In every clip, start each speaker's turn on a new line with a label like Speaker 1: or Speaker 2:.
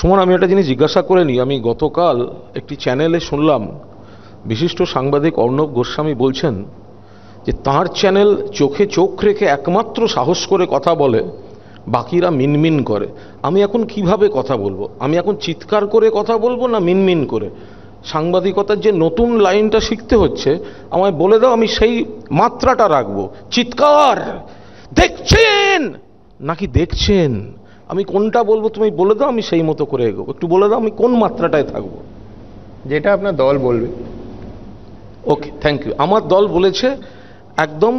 Speaker 1: সুমন আমি একটা জিনিস জিজ্ঞাসা করে নিই আমি গতকাল একটি চ্যানেলে শুনলাম বিশিষ্ট সাংবাদিক অর্ণব গোস্বামী বলছেন যে তার চ্যানেল চোখে চোখ রেখে একমাত্র সাহস করে কথা বলে বাকিরা মিনমিন করে আমি এখন কিভাবে কথা বলবো আমি এখন চিৎকার করে কথা বলবো না মিনমিন করে সাংবাদিকতার যে নতুন লাইনটা শিখতে হচ্ছে আমায় বলে দাও আমি সেই মাত্রাটা রাখবো চিৎকার দেখছেন নাকি দেখছেন আমি কোনটা বলবো তুমি বলে দাও আমি সেই মতো করে এগোবো একটু বলে দাও আমি কোন মাত্রাটায় থাকবো যেটা আপনার দল বলবে ওকে থ্যাংক ইউ আমার দল বলেছে একদম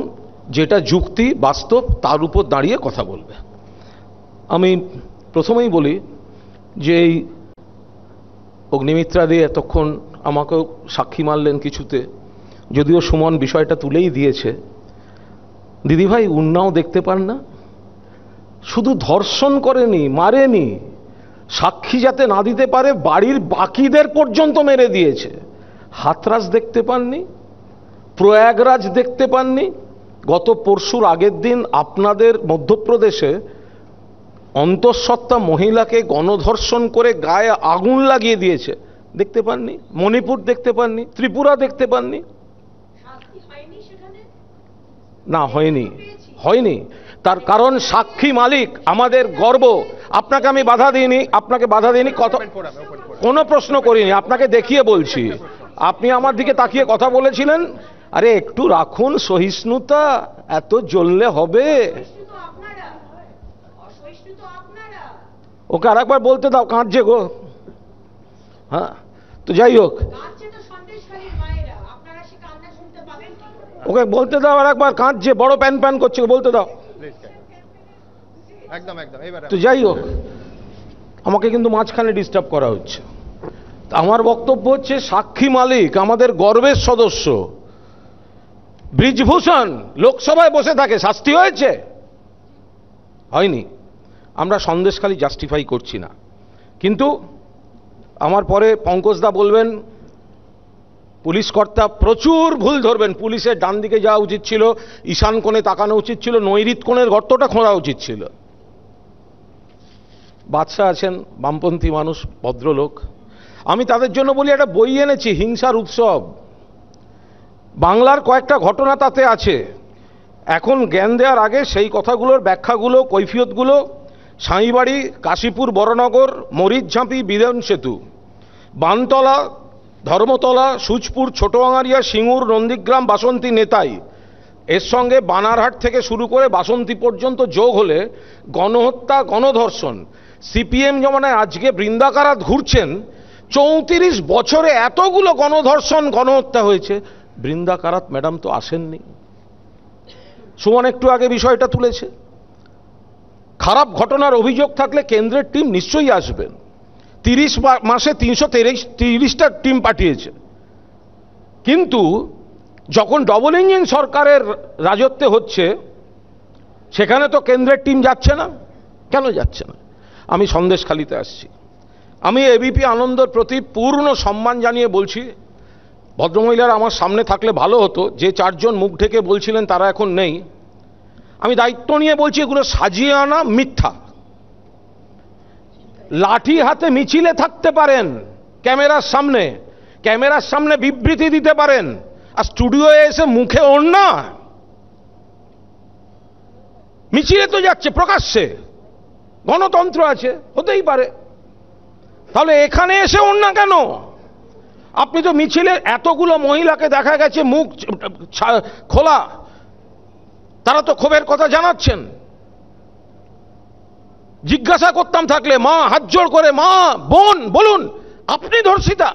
Speaker 1: যেটা যুক্তি বাস্তব তার উপর দাঁড়িয়ে কথা বলবে আমি প্রথমেই বলি যে এই অগ্নিমিত্রা দিয়ে এতক্ষণ আমাকেও সাক্ষী মারলেন কিছুতে যদিও সুমন বিষয়টা তুলেই দিয়েছে দিদিভাই উন্নাও দেখতে পান না শুধু ধর্ষণ করেনি মারেনি সাক্ষী যাতে না দিতে পারে বাড়ির বাকিদের পর্যন্ত মেরে দিয়েছে হাতরাজ দেখতে পাননি প্রয়াগরাজ দেখতে পাননি গত পরশুর আগের দিন আপনাদের মধ্যপ্রদেশে অন্তঃসত্ত্বা মহিলাকে গণধর্ষণ করে গায়ে আগুন লাগিয়ে দিয়েছে দেখতে পাননি মণিপুর দেখতে পাননি ত্রিপুরা দেখতে পাননি না হয়নি হয়নি তার কারণ সাক্ষী মালিক আমাদের গর্ব আপনাকে আমি বাধা দিইনি আপনাকে বাধা দিইনি কথা কোনো প্রশ্ন করিনি আপনাকে দেখিয়ে বলছি আপনি আমার দিকে তাকিয়ে কথা বলেছিলেন আরে একটু রাখুন সহিষ্ণুতা এত জ্বললে হবে ওকে আর একবার বলতে দাও কাঁদছে গো হ্যাঁ তো যাই হোক ওকে বলতে দাও আর একবার কাঁদছে বড় প্যান প্যান করছে বলতে দাও তো যাই হোক আমাকে কিন্তু মাঝখানে ডিস্টার্ব করা হচ্ছে আমার বক্তব্য হচ্ছে সাক্ষী মালিক আমাদের গর্বের সদস্য ব্রিজভূষণ লোকসভায় বসে থাকে শাস্তি হয়েছে হয়নি আমরা সন্দেশখালি জাস্টিফাই করছি না কিন্তু আমার পরে পঙ্কজদা বলবেন পুলিশ কর্তা প্রচুর ভুল ধরবেন পুলিশের ডান দিকে যাওয়া উচিত ছিল ঈশান কোণে তাকানো উচিত ছিল নৈরিত কোণের গর্তটা খোঁড়া উচিত ছিল বাদশাহ আছেন বামপন্থী মানুষ ভদ্রলোক আমি তাদের জন্য বলি একটা বই এনেছি হিংসার উৎসব বাংলার কয়েকটা ঘটনা তাতে আছে এখন জ্ঞান দেওয়ার আগে সেই কথাগুলোর ব্যাখ্যাগুলো কৈফিয়তগুলো সাঁইবাড়ি কাশীপুর বড়নগর মরিচঝাঁপি বিধান সেতু বানতলা ধর্মতলা সুচপুর ছোটোয়াঙারিয়া সিঙ্গুর নন্দীগ্রাম বাসন্তী নেতাই এর সঙ্গে বানারহাট থেকে শুরু করে বাসন্তী পর্যন্ত যোগ হলে গণহত্যা গণধর্ষণ সিপিএম জমানায় আজকে বৃন্দাকারাত ঘুরছেন চৌত্রিশ বছরে এতগুলো গণধর্ষণ গণহত্যা হয়েছে বৃন্দাকারাত ম্যাডাম তো আসেননি সুমন একটু আগে বিষয়টা তুলেছে খারাপ ঘটনার অভিযোগ থাকলে কেন্দ্রের টিম নিশ্চয়ই আসবেন তিরিশ মাসে তিনশো তিরিশটা টিম পাঠিয়েছে কিন্তু যখন ডবল ইঞ্জিন সরকারের রাজত্বে হচ্ছে সেখানে তো কেন্দ্রের টিম যাচ্ছে না কেন যাচ্ছে না আমি সন্দেশখালিতে আসছি আমি এবিপি আনন্দর প্রতি পূর্ণ সম্মান জানিয়ে বলছি ভদ্রমহিলার আমার সামনে থাকলে ভালো হতো যে চারজন মুখ ঢেকে বলছিলেন তারা এখন নেই আমি দায়িত্ব নিয়ে বলছি এগুলো সাজিয়ে আনা মিথ্যা লাঠি হাতে মিছিলে থাকতে পারেন ক্যামেরার সামনে ক্যামেরার সামনে বিবৃতি দিতে পারেন আর স্টুডিও এসে মুখে না মিছিলে তো যাচ্ছে প্রকাশ্যে গণতন্ত্র আছে হতেই পারে তাহলে এখানে এসে ওর না কেন আপনি তো মিছিলের এতগুলো মহিলাকে দেখা গেছে মুখ খোলা তারা তো ক্ষোভের কথা জানাচ্ছেন জিজ্ঞাসা করতাম থাকলে মা হাত জোড় করে মা বোন বলুন আপনি ধর্ষিতা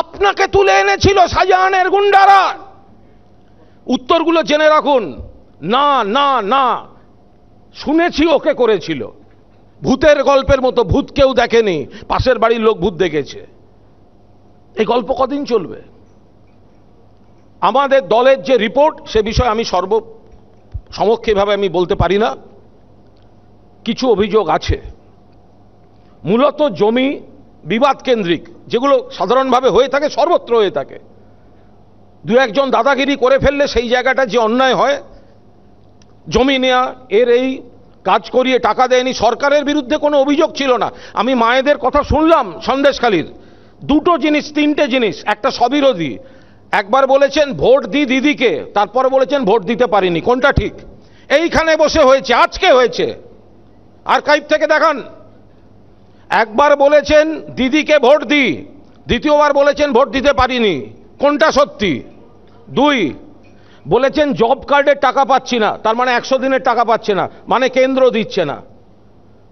Speaker 1: আপনাকে তুলে এনেছিল শাহজাহানের গুন্ডারা উত্তরগুলো জেনে রাখুন না না না শুনেছি ওকে করেছিল ভূতের গল্পের মতো ভূত কেউ দেখেনি পাশের বাড়ির লোক ভূত দেখেছে এই গল্প কদিন চলবে আমাদের দলের যে রিপোর্ট সে বিষয়ে আমি সর্ব সমক্ষেভাবে আমি বলতে পারি না কিছু অভিযোগ আছে মূলত জমি বিবাদ কেন্দ্রিক যেগুলো সাধারণভাবে হয়ে থাকে সর্বত্র হয়ে থাকে দু একজন দাদাগিরি করে ফেললে সেই জায়গাটা যে অন্যায় হয় জমি নেয়া এর এই কাজ করিয়ে টাকা দেয়নি সরকারের বিরুদ্ধে কোনো অভিযোগ ছিল না আমি মায়েদের কথা শুনলাম সন্দেশখালীর দুটো জিনিস তিনটে জিনিস একটা সবিরোধী একবার বলেছেন ভোট দি দিদিকে তারপর বলেছেন ভোট দিতে পারিনি কোনটা ঠিক এইখানে বসে হয়েছে আজকে হয়েছে আর কাইপ থেকে দেখান একবার বলেছেন দিদিকে ভোট দি দ্বিতীয়বার বলেছেন ভোট দিতে পারিনি কোনটা সত্যি দুই বলেছেন জব কার্ডের টাকা পাচ্ছি না তার মানে একশো দিনের টাকা পাচ্ছে না মানে কেন্দ্র দিচ্ছে না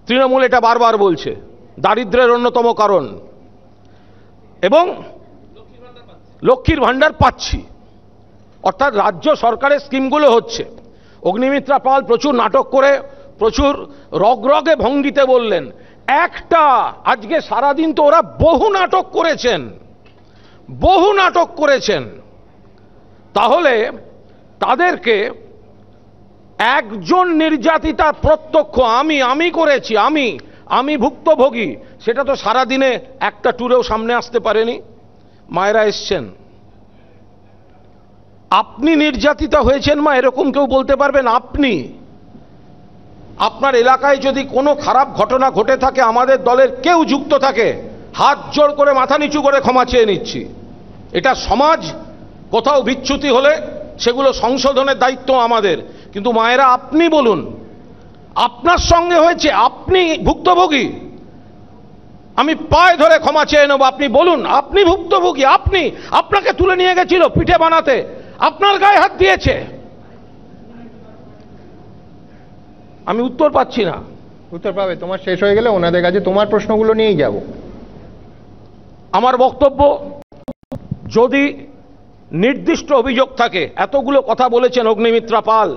Speaker 1: তৃণমূল এটা বারবার বলছে দারিদ্রের অন্যতম কারণ এবং লক্ষ্মীর ভাণ্ডার পাচ্ছি অর্থাৎ রাজ্য সরকারের স্কিমগুলো হচ্ছে অগ্নিমিত্রা পাল প্রচুর নাটক করে প্রচুর রগ রগে ভঙ্গিতে বললেন একটা আজকে সারাদিন তো ওরা বহু নাটক করেছেন বহু নাটক করেছেন তাহলে তাদেরকে একজন নির্যাতিতা প্রত্যক্ষ আমি আমি করেছি আমি আমি ভুক্তভোগী সেটা তো সারাদিনে একটা ট্যুরেও সামনে আসতে পারেনি মায়েরা এসছেন আপনি নির্যাতিতা হয়েছেন মা এরকম কেউ বলতে পারবেন আপনি আপনার এলাকায় যদি কোনো খারাপ ঘটনা ঘটে থাকে আমাদের দলের কেউ যুক্ত থাকে হাত জোর করে মাথা নিচু করে ক্ষমা চেয়ে নিচ্ছি এটা সমাজ কোথাও বিচ্যুতি হলে সেগুলো সংশোধনের দায়িত্ব আমাদের কিন্তু মায়েরা আপনি বলুন আপনার সঙ্গে হয়েছে আপনি ভুক্তভোগী আমি পায়ে ধরে ক্ষমা চেয়ে নেব আপনি বলুন আপনি ভুক্তভোগী আপনি আপনাকে তুলে নিয়ে গেছিল পিঠে বানাতে আপনার গায়ে হাত দিয়েছে
Speaker 2: আমি উত্তর পাচ্ছি না উত্তর পাবে তোমার শেষ হয়ে গেলে ওনাদের কাছে তোমার প্রশ্নগুলো নিয়েই যাব আমার বক্তব্য
Speaker 1: যদি নির্দিষ্ট অভিযোগ থাকে এতগুলো কথা বলেছেন অগ্নিমিত্রা পাল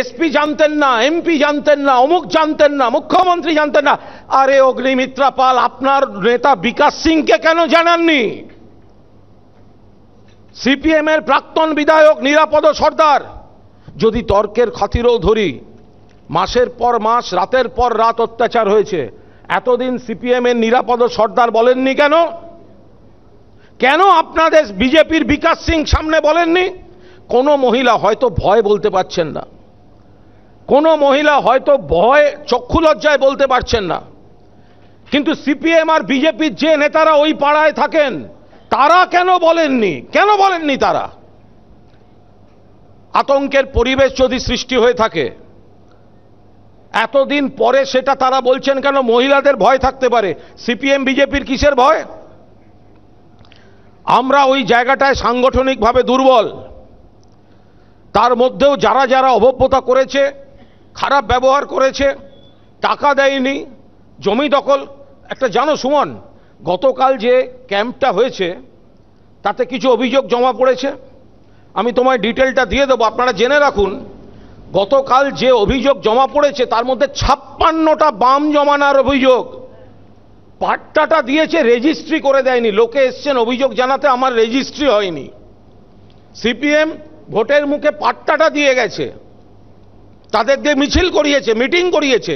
Speaker 1: এসপি জানতেন না এমপি জানতেন না অমুক জানতেন না মুখ্যমন্ত্রী জানতেন না আরে অগ্নিমিত্রা পাল আপনার নেতা বিকাশ সিংকে কেন জানাননি সিপিএম এর প্রাক্তন বিধায়ক নিরাপদ সর্দার যদি তর্কের খাতিরও ধরি মাসের পর মাস রাতের পর রাত অত্যাচার হয়েছে এতদিন সিপিএমের নিরাপদ সর্দার বলেননি কেন কেন আপনাদের বিজেপির বিকাশ সিং সামনে বলেননি কোনো মহিলা হয়তো ভয় বলতে পারছেন না কোনো মহিলা হয়তো ভয় চক্ষু লজ্জায় বলতে পারছেন না কিন্তু সিপিএম আর বিজেপির যে নেতারা ওই পাড়ায় থাকেন তারা কেন বলেননি কেন বলেননি তারা আতঙ্কের পরিবেশ যদি সৃষ্টি হয়ে থাকে এতদিন পরে সেটা তারা বলছেন কেন মহিলাদের ভয় থাকতে পারে সিপিএম বিজেপির কিসের ভয় আমরা ওই জায়গাটায় সাংগঠনিকভাবে দুর্বল তার মধ্যেও যারা যারা অভব্যতা করেছে খারাপ ব্যবহার করেছে টাকা দেয়নি জমি দখল একটা জানো সুমন গতকাল যে ক্যাম্পটা হয়েছে তাতে কিছু অভিযোগ জমা পড়েছে আমি তোমায় ডিটেলটা দিয়ে দেবো আপনারা জেনে রাখুন গতকাল যে অভিযোগ জমা পড়েছে তার মধ্যে ছাপ্পান্নটা বাম জমানার অভিযোগ পাট্টাটা দিয়েছে রেজিস্ট্রি করে দেয়নি লোকে এসছেন অভিযোগ জানাতে আমার রেজিস্ট্রি হয়নি সিপিএম ভোটের মুখে পাট্টাটা দিয়ে গেছে তাদের দিয়ে মিছিল করিয়েছে মিটিং করিয়েছে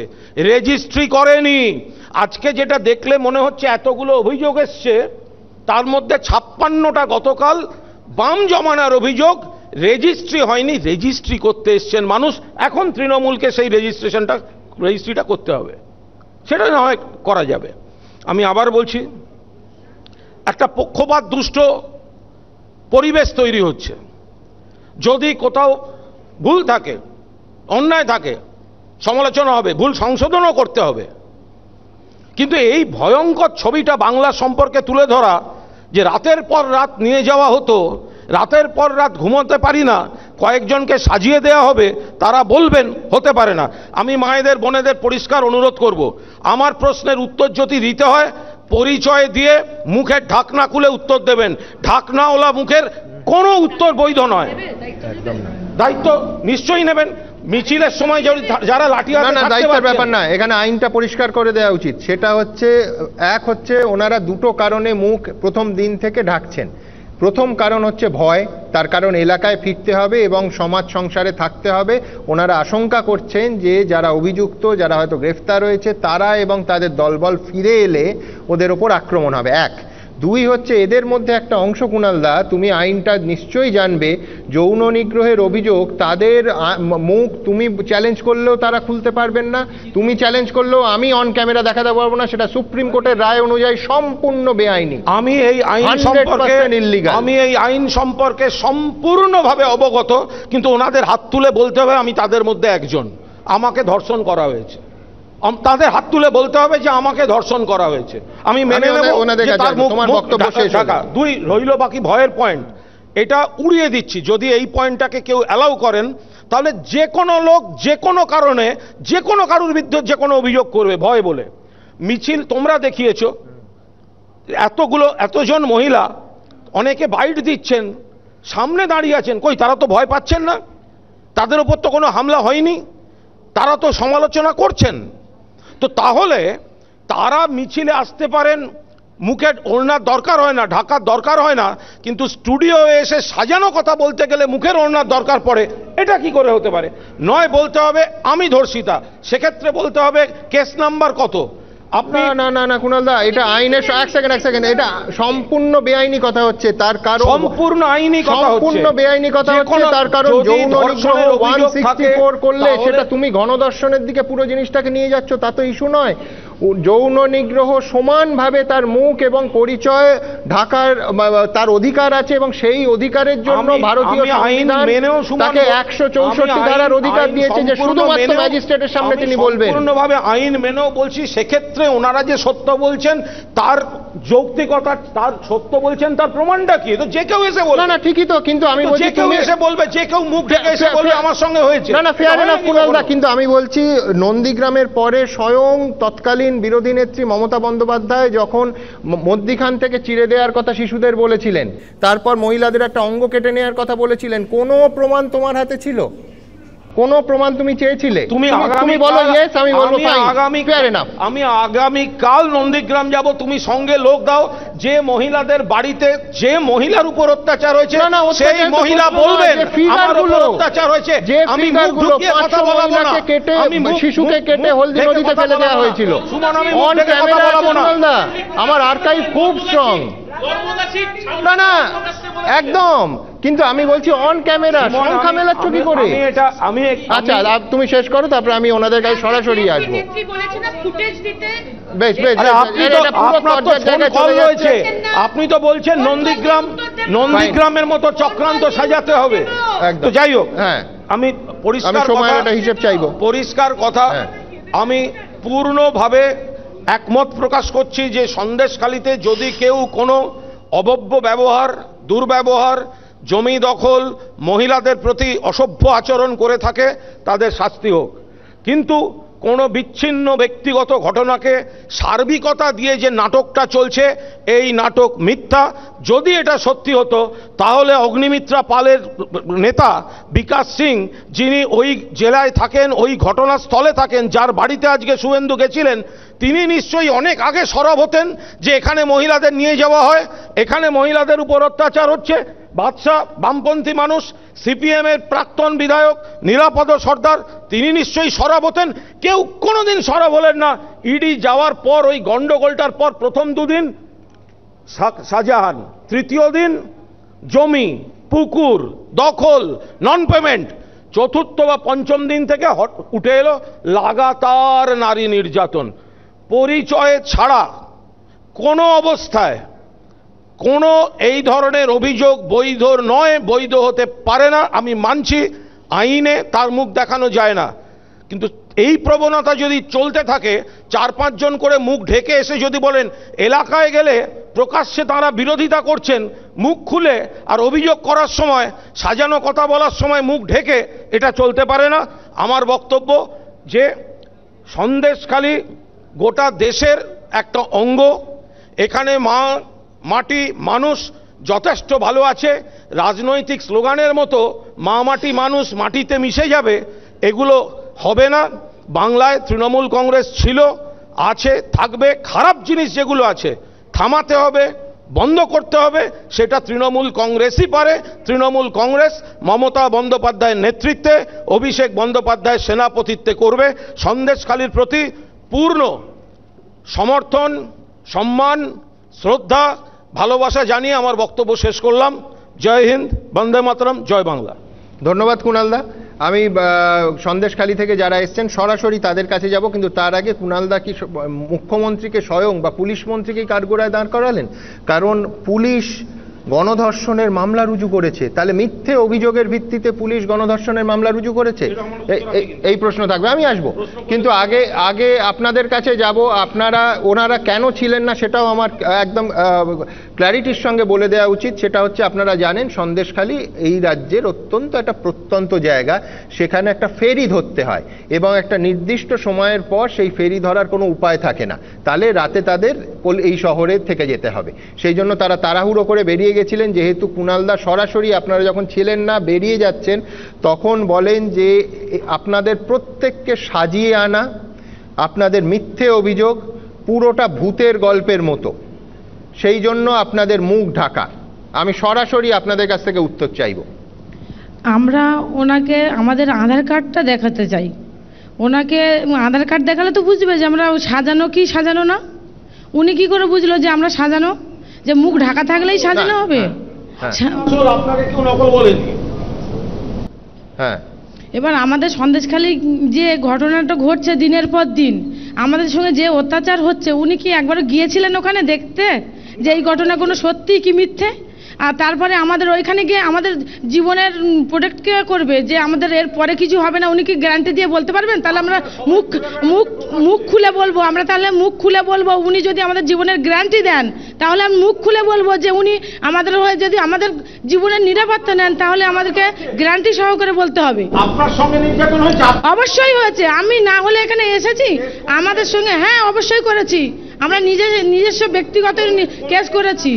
Speaker 1: রেজিস্ট্রি করেনি আজকে যেটা দেখলে মনে হচ্ছে এতগুলো অভিযোগ এসছে তার মধ্যে ছাপ্পান্নটা গতকাল বাম জমানার অভিযোগ রেজিস্ট্রি হয়নি রেজিস্ট্রি করতে এসছেন মানুষ এখন তৃণমূলকে সেই রেজিস্ট্রেশনটা রেজিস্ট্রিটা করতে হবে সেটা না হয় করা যাবে আমি আবার বলছি একটা পক্ষপাত দুষ্ট পরিবেশ তৈরি হচ্ছে যদি কোথাও ভুল থাকে অন্যায় থাকে সমালোচনা হবে ভুল সংশোধনও করতে হবে কিন্তু এই ভয়ঙ্কর ছবিটা বাংলা সম্পর্কে তুলে ধরা যে রাতের পর রাত নিয়ে যাওয়া হতো রাতের পর রাত ঘুমোতে পারি না কয়েকজনকে সাজিয়ে দেয়া হবে তারা বলবেন হতে পারে না আমি মায়েদের বোনেদের পরিষ্কার অনুরোধ করব। আমার প্রশ্নের উত্তর যদি দিতে হয় পরিচয় দিয়ে মুখের ঢাকনা খুলে উত্তর দেবেন ঢাকনাওয়ালা মুখের কোনো উত্তর বৈধ নয় দায়িত্ব নিশ্চয়ই নেবেন মিছিলের সময় যারা লাঠি না দায়িত্বের ব্যাপার না
Speaker 2: এখানে আইনটা পরিষ্কার করে দেওয়া উচিত সেটা হচ্ছে এক হচ্ছে ওনারা দুটো কারণে মুখ প্রথম দিন থেকে ঢাকছেন প্রথম কারণ হচ্ছে ভয় তার কারণ এলাকায় ফিরতে হবে এবং সমাজ সংসারে থাকতে হবে ওনারা আশঙ্কা করছেন যে যারা অভিযুক্ত যারা হয়তো গ্রেফতার হয়েছে তারা এবং তাদের দলবল ফিরে এলে ওদের ওপর আক্রমণ হবে এক দুই হচ্ছে এদের মধ্যে একটা অংশ কুণালদা তুমি আইনটা নিশ্চয়ই জানবে যৌন নিগ্রহের অভিযোগ তাদের মুখ তুমি চ্যালেঞ্জ করলেও তারা খুলতে পারবেন না তুমি চ্যালেঞ্জ করলেও আমি অন ক্যামেরা দেখাতে পারবো না সেটা সুপ্রিম কোর্টের রায় অনুযায়ী সম্পূর্ণ বেআইনি আমি এই আইন সম্পর্কে
Speaker 1: আমি এই আইন সম্পর্কে সম্পূর্ণভাবে অবগত কিন্তু ওনাদের হাত তুলে বলতে হবে আমি তাদের মধ্যে একজন আমাকে ধর্ষণ করা হয়েছে তাদের হাত তুলে বলতে হবে যে আমাকে ধর্ষণ করা হয়েছে আমি মেনে দুই রইল বাকি ভয়ের পয়েন্ট এটা উড়িয়ে দিচ্ছি যদি এই পয়েন্টটাকে কেউ অ্যালাউ করেন তাহলে যে কোনো লোক যে কোনো কারণে যে কোনো কারুর বিরুদ্ধে যে কোনো অভিযোগ করবে ভয় বলে মিছিল তোমরা দেখিয়েছ এতগুলো এতজন মহিলা অনেকে বাইট দিচ্ছেন সামনে দাঁড়িয়ে আছেন কই তারা তো ভয় পাচ্ছেন না তাদের ওপর তো কোনো হামলা হয়নি তারা তো সমালোচনা করছেন তো তাহলে তারা মিছিলে আসতে পারেন মুখে ওড়নার দরকার হয় না ঢাকার দরকার হয় না কিন্তু স্টুডিও এসে সাজানো কথা বলতে গেলে মুখের ওড়নার দরকার পড়ে এটা কি করে হতে পারে নয় বলতে হবে আমি ধর্ষিতা সেক্ষেত্রে বলতে হবে কেস নাম্বার কত
Speaker 2: না না না এটা এক সেকেন্ড এক সেকেন্ড এটা সম্পূর্ণ কথা হচ্ছে তার সম্পূর্ণ কথা হচ্ছে তার করলে সেটা তুমি গণদর্শনের দিকে পুরো জিনিসটাকে নিয়ে যাচ্ছ তা তো ইস্যু নয় যৌন নিগ্রহ সমানভাবে তার মুখ এবং পরিচয় ঢাকার তার অধিকার আছে এবং সেই অধিকারের জন্য ভারতীয় সংবিধান তাকে একশো চৌষট্টি ধারার অধিকার দিয়েছে যে শুধুমাত্র ম্যাজিস্ট্রেটের সামনে তিনি বলবেন আইন মেনেও বলছি
Speaker 1: সেক্ষেত্রে ওনারা যে সত্য বলছেন তার যৌক্তিকতা তার সত্য বলছেন তার প্রমাণটা
Speaker 2: কি তো যে কেউ এসে বলবে না ঠিকই তো কিন্তু আমি বলছি যে কেউ এসে বলবে যে কেউ মুখ ঢেকে এসে বলবে আমার সঙ্গে হয়েছে না না ফেয়ার এনাফ কিন্তু আমি বলছি নন্দীগ্রামের পরে স্বয়ং তৎকালীন তৎকালীন বিরোধী নেত্রী মমতা বন্দ্যোপাধ্যায় যখন মধ্যিখান থেকে চিড়ে দেওয়ার কথা শিশুদের বলেছিলেন তারপর মহিলাদের একটা অঙ্গ কেটে নেওয়ার কথা বলেছিলেন কোনো প্রমাণ তোমার হাতে ছিল কোন প্রমাণ তুমি চেয়েছিলে তুমি আগামী বলো ইয়েস আমি বলবো আগামী আমি
Speaker 1: আগামী কাল নন্দীগ্রাম যাব তুমি সঙ্গে লোক দাও যে মহিলাদের বাড়িতে যে মহিলার উপর অত্যাচার হয়েছে সেই মহিলা বলবেন আমার উপর অত্যাচার হয়েছে যে আমি মুখ ঢুকিয়ে কথা বলা না কেটে শিশুকে কেটে হলদি নদীতে ফেলে দেওয়া হয়েছিল
Speaker 2: অন ক্যামেরা কথা না আমার আর্কাইভ খুব স্ট্রং না না একদম কিন্তু আমি বলছি অন ক্যামেরা করে আমি আচ্ছা তুমি শেষ করো তারপরে আমি ওনাদের কাছে সরাসরি আসবো
Speaker 1: বেশ বেশ আপনি
Speaker 2: তো বলছেন নন্দীগ্রাম
Speaker 1: নন্দীগ্রামের মতো চক্রান্ত সাজাতে হবে তো যাই হোক হ্যাঁ আমি পরিষ্কার হিসেব চাইবো পরিষ্কার কথা হ্যাঁ। আমি পূর্ণভাবে একমত প্রকাশ করছি যে সন্দেশখালিতে যদি কেউ কোনো অবব্য ব্যবহার দুর্ব্যবহার জমি দখল মহিলাদের প্রতি অসভ্য আচরণ করে থাকে তাদের শাস্তি হোক কিন্তু কোনো বিচ্ছিন্ন ব্যক্তিগত ঘটনাকে সার্বিকতা দিয়ে যে নাটকটা চলছে এই নাটক মিথ্যা যদি এটা সত্যি হতো তাহলে অগ্নিমিত্রা পালের নেতা বিকাশ সিং যিনি ওই জেলায় থাকেন ওই ঘটনাস্থলে থাকেন যার বাড়িতে আজকে শুভেন্দু গেছিলেন তিনি নিশ্চয়ই অনেক আগে সরব হতেন যে এখানে মহিলাদের নিয়ে যাওয়া হয় এখানে মহিলাদের উপর অত্যাচার হচ্ছে বাদশাহ বামপন্থী মানুষ সিপিএমের প্রাক্তন বিধায়ক নিরাপদ সর্দার তিনি নিশ্চয়ই সরব হতেন কেউ কোনোদিন সরব হলেন না ইডি যাওয়ার পর ওই গণ্ডগোলটার পর প্রথম দুদিন শাহজাহান তৃতীয় দিন জমি পুকুর দখল নন পেমেন্ট চতুর্থ বা পঞ্চম দিন থেকে উঠে এলো লাগাতার নারী নির্যাতন পরিচয় ছাড়া কোনো অবস্থায় কোনো এই ধরনের অভিযোগ বৈধ নয় বৈধ হতে পারে না আমি মানছি আইনে তার মুখ দেখানো যায় না কিন্তু এই প্রবণতা যদি চলতে থাকে চার পাঁচজন করে মুখ ঢেকে এসে যদি বলেন এলাকায় গেলে প্রকাশ্যে তারা বিরোধিতা করছেন মুখ খুলে আর অভিযোগ করার সময় সাজানো কথা বলার সময় মুখ ঢেকে এটা চলতে পারে না আমার বক্তব্য যে সন্দেশখালী গোটা দেশের একটা অঙ্গ এখানে মা মাটি মানুষ যথেষ্ট ভালো আছে রাজনৈতিক স্লোগানের মতো মা মাটি মানুষ মাটিতে মিশে যাবে এগুলো হবে না বাংলায় তৃণমূল কংগ্রেস ছিল আছে থাকবে খারাপ জিনিস যেগুলো আছে থামাতে হবে বন্ধ করতে হবে সেটা তৃণমূল কংগ্রেসই পারে তৃণমূল কংগ্রেস মমতা বন্দ্যোপাধ্যায়ের নেতৃত্বে অভিষেক বন্দ্যোপাধ্যায় সেনাপতিত্বে করবে সন্দেশখালীর প্রতি পূর্ণ সমর্থন সম্মান শ্রদ্ধা ভালোবাসা জানিয়ে আমার বক্তব্য
Speaker 2: শেষ করলাম জয় হিন্দ বন্দে মাতরম জয় বাংলা ধন্যবাদ কুণালদা আমি সন্দেশখালী থেকে যারা এসছেন সরাসরি তাদের কাছে যাব কিন্তু তার আগে কুণালদা কি মুখ্যমন্ত্রীকে স্বয়ং বা পুলিশ মন্ত্রীকে কারগোড়ায় দাঁড় করালেন কারণ পুলিশ গণধর্ষণের মামলা রুজু করেছে তাহলে মিথ্যে অভিযোগের ভিত্তিতে পুলিশ গণধর্ষণের মামলা রুজু করেছে এই প্রশ্ন থাকবে আমি আসব কিন্তু আগে আগে আপনাদের কাছে যাব আপনারা ওনারা কেন ছিলেন না সেটাও আমার একদম ক্ল্যারিটির সঙ্গে বলে দেওয়া উচিত সেটা হচ্ছে আপনারা জানেন সন্দেশখালি এই রাজ্যের অত্যন্ত একটা প্রত্যন্ত জায়গা সেখানে একটা ফেরি ধরতে হয় এবং একটা নির্দিষ্ট সময়ের পর সেই ফেরি ধরার কোনো উপায় থাকে না তাহলে রাতে তাদের এই শহরে থেকে যেতে হবে সেই জন্য তারা তাড়াহুড়ো করে বেরিয়ে গেছিলেন যেহেতু কুণালদা সরাসরি আপনারা যখন ছিলেন না বেরিয়ে যাচ্ছেন তখন বলেন যে আপনাদের প্রত্যেককে সাজিয়ে আনা আপনাদের মিথ্যে অভিযোগ পুরোটা ভূতের গল্পের মতো সেই জন্য আপনাদের মুখ ঢাকা আমি সরাসরি আপনাদের কাছ থেকে উত্তর চাইব
Speaker 3: আমরা ওনাকে আমাদের আধার কার্ডটা দেখাতে চাই ওনাকে আধার কার্ড দেখালে তো বুঝবে যে আমরা সাজানো কি সাজানো না উনি কি করে বুঝলো যে আমরা সাজানো যে মুখ ঢাকা থাকলেই সাজানো হ্যাঁ, হবে হ্যাঁ, হ্যাঁ।, আচ্ছা, হ্যাঁ এবার আমাদের সন্দেশখালী যে ঘটনাটা ঘটছে দিনের পর দিন আমাদের সঙ্গে যে অত্যাচার হচ্ছে উনি কি একবার গিয়েছিলেন ওখানে দেখতে যে এই ঘটনাগুলো সত্যি কি মিথ্যে আর তারপরে আমাদের ওইখানে গিয়ে আমাদের জীবনের প্রোটেক্ট কে করবে যে আমাদের এর পরে কিছু হবে না উনি কি গ্যারান্টি দিয়ে বলতে পারবেন তাহলে আমরা মুখ মুখ মুখ খুলে বলবো আমরা তাহলে মুখ খুলে বলবো উনি যদি আমাদের জীবনের গ্যারান্টি দেন তাহলে আমি মুখ খুলে বলবো যে উনি আমাদের হয়ে যদি আমাদের জীবনের নিরাপত্তা নেন তাহলে আমাদেরকে গ্যারান্টি সহকারে বলতে হবে আপনার সঙ্গে নির্যাতন হয়েছে অবশ্যই হয়েছে আমি না হলে এখানে এসেছি আমাদের সঙ্গে হ্যাঁ অবশ্যই করেছি আমরা নিজের নিজস্ব ব্যক্তিগত কেস করেছি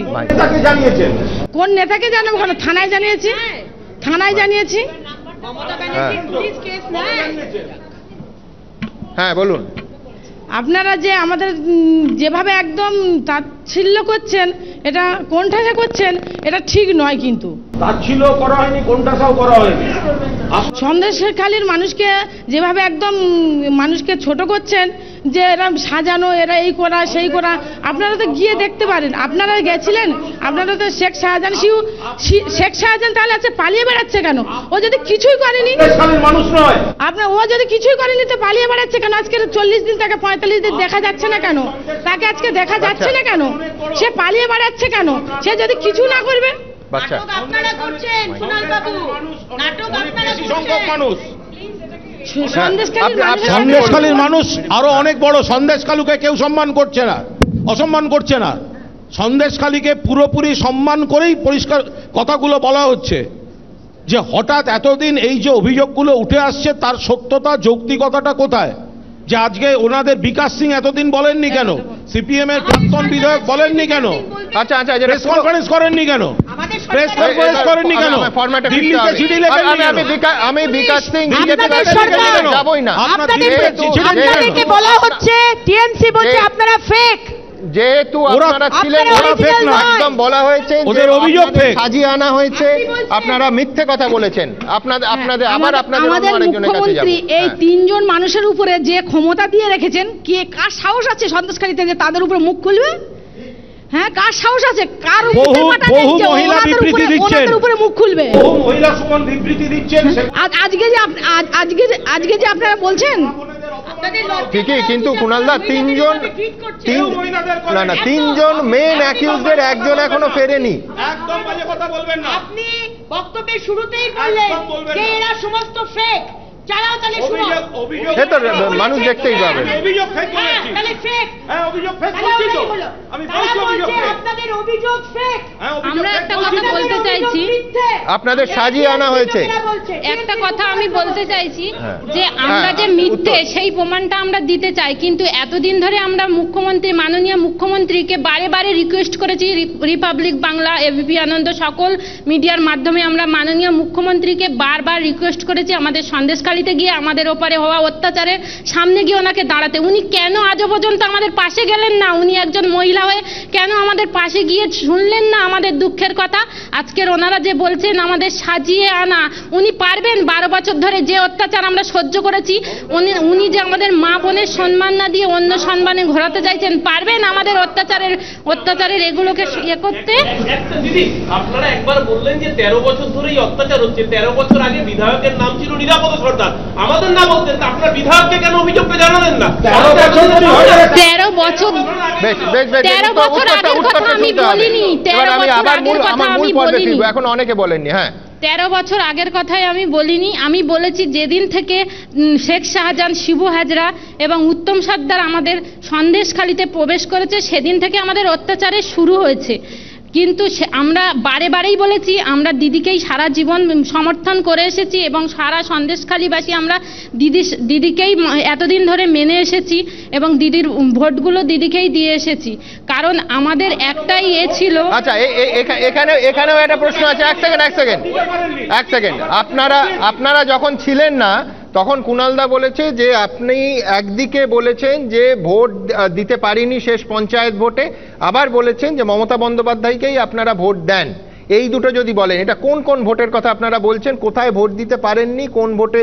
Speaker 3: কোন নেতাকে জানাবো কেন থানায় জানিয়েছি থানায় জানিয়েছি
Speaker 4: হ্যাঁ।,
Speaker 2: হ্যাঁ বলুন
Speaker 3: আপনারা যে আমাদের যেভাবে একদম তাচ্ছিল্য করছেন এটা কোণঠাসা করছেন এটা ঠিক নয় কিন্তু সন্দেশের খালির মানুষকে যেভাবে একদম মানুষকে ছোট করছেন যে এরা সাজানো এরা এই করা সেই করা আপনারা তো গিয়ে দেখতে পারেন আপনারা গেছিলেন আপনারা তো শেখ শাহজাহান শিউ শেখ শাহজাহান তাহলে আছে পালিয়ে বেড়াচ্ছে কেন ও যদি কিছুই করেনি আপনার ও যদি কিছুই করেনি তো পালিয়ে বেড়াচ্ছে কেন আজকে চল্লিশ দিন তাকে পঁয়তাল্লিশ দিন দেখা যাচ্ছে না কেন তাকে আজকে দেখা যাচ্ছে না কেন সে পালিয়ে বেড়াচ্ছে কেন সে যদি কিছু না করবে আপনারা করছেন সোনাল বাবু নাটক আপনারা
Speaker 1: মানুষ হ্যাঁ, সন্দেশখালীর মানুষ আরো অনেক বড় সন্দেশখালুকে কেউ সম্মান করছে না অসম্মান করছে না সন্দেশখালীকে পুরোপুরি সম্মান করেই পরিষ্কার কথাগুলো বলা হচ্ছে যে হঠাৎ এতদিন এই যে অভিযোগগুলো উঠে আসছে তার সত্যতা যৌক্তিকতাটা কোথায় যে আজকে ওনাদের বিকাশ সিং এতদিন বলেননি কেন হ্যাঁ, হ্যাঁ, সিপিএম এর প্রাক্তন আচ্ছা, আচ্ছা, বিধায়ক বলেননি কেন আচ্ছা আচ্ছা প্রেস আচ্ছা, কনফারেন্স করেননি কেন আপনারা মিথ্যে
Speaker 2: কথা বলেছেন আপনাদের হ্যাঁ। আপনাদের আবার আপনাদের মুখ্যমন্ত্রী এই হ্যাঁ।
Speaker 3: তিনজন মানুষের উপরে যে ক্ষমতা দিয়ে
Speaker 2: রেখেছেন কে কার সাহস আছে
Speaker 3: সন্ত্রাসকারীতে যে তাদের উপরে মুখ খুলবে হ্যাঁ কার সাহস আছে কার বহু মহিলা বিবৃতি দিচ্ছেন
Speaker 1: উপরে মুখ খুলবে বহু মহিলা সুমন বিবৃতি দিচ্ছেন
Speaker 3: আজকে যে আজকে আজকে যে আপনারা বলছেন ঠিকই কিন্তু কুণালদা তিনজন
Speaker 4: না না তিনজন মেন অ্যাকিউজদের একজন এখনো ফেরেনি
Speaker 2: একদম বাজে কথা বলবেন না আপনি বক্তব্যের শুরুতেই বললেন যে এরা সমস্ত ফেক
Speaker 3: যারাও তাহলে সে তো মানুষ দেখতেই হ্যাঁ, পাবেন হ্যাঁ, হ্যাঁ,
Speaker 2: আপনাদের সাজিয়ে আনা হয়েছে
Speaker 4: একটা কথা আমি বলতে চাইছি যে আমরা যে মিথ্যে সেই প্রমাণটা আমরা দিতে চাই কিন্তু এতদিন ধরে আমরা মুখ্যমন্ত্রী মাননীয় মুখ্যমন্ত্রীকে বারে বারে রিকোয়েস্ট করেছি রিপাবলিক বাংলা এবিপি আনন্দ সকল মিডিয়ার মাধ্যমে আমরা মাননীয় মুখ্যমন্ত্রীকে বারবার রিকোয়েস্ট করেছি আমাদের সন্দেশ হসপিটালিতে গিয়ে আমাদের ওপারে হওয়া অত্যাচারে সামনে গিয়ে ওনাকে দাঁড়াতে উনি কেন আজও পর্যন্ত আমাদের পাশে গেলেন না উনি একজন মহিলা হয়ে কেন আমাদের পাশে গিয়ে শুনলেন না আমাদের দুঃখের কথা আজকের ওনারা যে বলছেন আমাদের সাজিয়ে আনা উনি পারবেন বারো বছর ধরে যে অত্যাচার আমরা সহ্য করেছি উনি উনি যে আমাদের মা বোনের সম্মান না দিয়ে অন্য সম্মানে ঘোরাতে চাইছেন পারবেন আমাদের অত্যাচারের অত্যাচারের এগুলোকে ইয়ে করতে
Speaker 1: আপনারা একবার বললেন যে তেরো বছর ধরে এই অত্যাচার হচ্ছে তেরো বছর আগে বিধায়কের নাম ছিল নিরাপদ সর্দার আমাদের না বলতেন বিধায়ককে কেন জানালেন না তেরো
Speaker 2: বছর তেরো বছর আগের আমি বলিনি আমি এখন অনেকে বলেননি হ্যাঁ
Speaker 4: তেরো বছর আগের কথাই আমি বলিনি আমি বলেছি যেদিন থেকে শেখ শাহজাহান শিবু হাজরা এবং উত্তম সর্দার আমাদের সন্দেশখালিতে প্রবেশ করেছে সেদিন থেকে আমাদের অত্যাচারের শুরু হয়েছে কিন্তু আমরা বারে বারেই বলেছি আমরা দিদিকেই সারা জীবন সমর্থন করে এসেছি এবং সারা সন্দেশখালীবাসী আমরা দিদি দিদিকেই এতদিন ধরে মেনে এসেছি এবং দিদির ভোটগুলো
Speaker 2: দিদিকেই দিয়ে এসেছি কারণ আমাদের একটাই এ ছিল আচ্ছা এখানে এখানেও একটা প্রশ্ন আছে এক সেকেন্ড এক সেকেন্ড এক সেকেন্ড আপনারা আপনারা যখন ছিলেন না তখন কুণালদা বলেছে যে আপনি একদিকে বলেছেন যে ভোট দিতে পারিনি শেষ পঞ্চায়েত ভোটে আবার বলেছেন যে মমতা বন্দ্যোপাধ্যায়কেই আপনারা ভোট দেন এই দুটো যদি বলেন এটা কোন কোন ভোটের কথা আপনারা বলছেন কোথায় ভোট দিতে পারেননি কোন ভোটে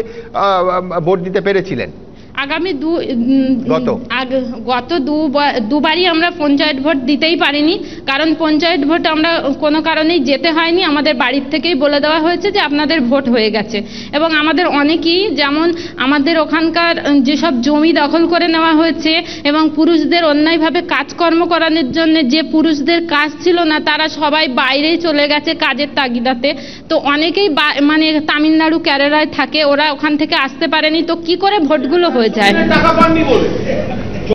Speaker 2: ভোট দিতে পেরেছিলেন
Speaker 4: আগামী দু গত দুবারই আমরা পঞ্চায়েত ভোট দিতেই পারিনি কারণ পঞ্চায়েত ভোট আমরা কোনো কারণেই যেতে হয়নি আমাদের বাড়ির থেকেই বলে দেওয়া হয়েছে যে আপনাদের ভোট হয়ে গেছে এবং আমাদের অনেকেই যেমন আমাদের ওখানকার যেসব জমি দখল করে নেওয়া হয়েছে এবং পুরুষদের অন্যায়ভাবে কাজকর্ম করানোর জন্য যে পুরুষদের কাজ ছিল না তারা সবাই বাইরেই চলে গেছে কাজের তাগিদাতে তো অনেকেই মানে তামিলনাড়ু কেরালায় থাকে ওরা ওখান থেকে আসতে পারেনি তো কি করে ভোটগুলো হয়েছে যায়